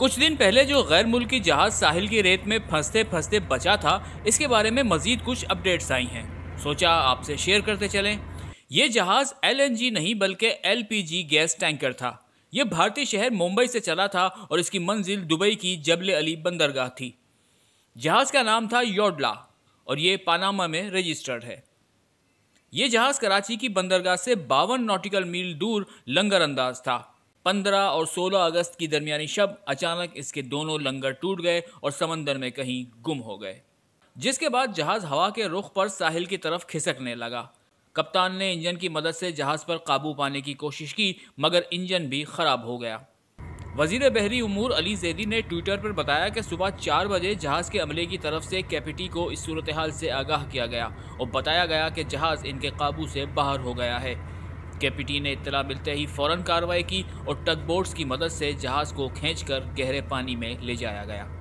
कुछ दिन पहले जो गैर मुल्की जहाज साहिल की रेत में फंसते फंसते बचा था इसके बारे में मजीद कुछ अपडेट्स आई हैं सोचा आपसे शेयर करते चलें ये जहाज़ एलएनजी नहीं बल्कि एलपीजी गैस टैंकर था यह भारतीय शहर मुंबई से चला था और इसकी मंजिल दुबई की जबल अली बंदरगाह थी जहाज़ का नाम था योडला और ये पानामा में रजिस्टर्ड है ये जहाज़ कराची की बंदरगाह से बावन नॉटिकल मील दूर लंगर अंदाज था पंद्रह और सोलह अगस्त की दरमियानी शब अचानक इसके दोनों लंगर टूट गए और समंदर में कहीं गुम हो गए जिसके बाद जहाज हवा के रुख पर साहिल की तरफ खिसकने लगा कप्तान ने इंजन की मदद से जहाज पर काबू पाने की कोशिश की मगर इंजन भी खराब हो गया वजीर बहरी उमूर अली जैदी ने ट्विटर पर बताया कि सुबह चार बजे जहाज के अमले की तरफ से कैपिटी को इस सूरत हाल से आगाह किया गया और बताया गया कि जहाज इनके काबू से बाहर हो गया है कैपिटी ने इतला मिलते ही फौरन कार्रवाई की और टग बोट्स की मदद से जहाज़ को खींचकर गहरे पानी में ले जाया गया